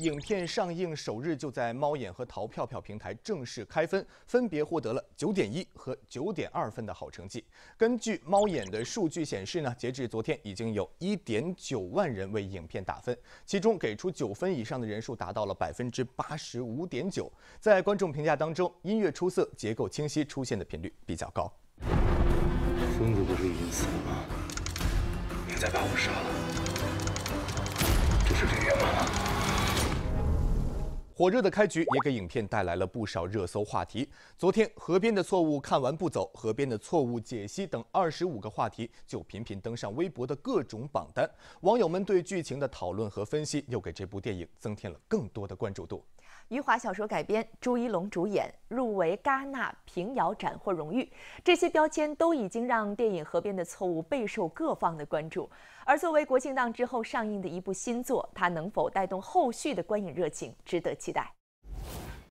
影片上映首日就在猫眼和淘票票平台正式开分，分别获得了九点一和九点二分的好成绩。根据猫眼的数据显示呢，截至昨天已经有一点九万人为影片打分，其中给出九分以上的人数达到了百分之八十五点九。在观众评价当中，音乐出色、结构清晰出现的频率比较高。疯子不是已经死了吗？你再把我杀了，就是这样。火热的开局也给影片带来了不少热搜话题。昨天《河边的错误》看完不走，《河边的错误》解析等二十五个话题就频频登上微博的各种榜单。网友们对剧情的讨论和分析，又给这部电影增添了更多的关注度。余华小说改编，朱一龙主演，入围戛纳、平遥斩获荣誉，这些标签都已经让电影《河边的错误》备受各方的关注。而作为国庆档之后上映的一部新作，它能否带动后续的观影热情，值得期待。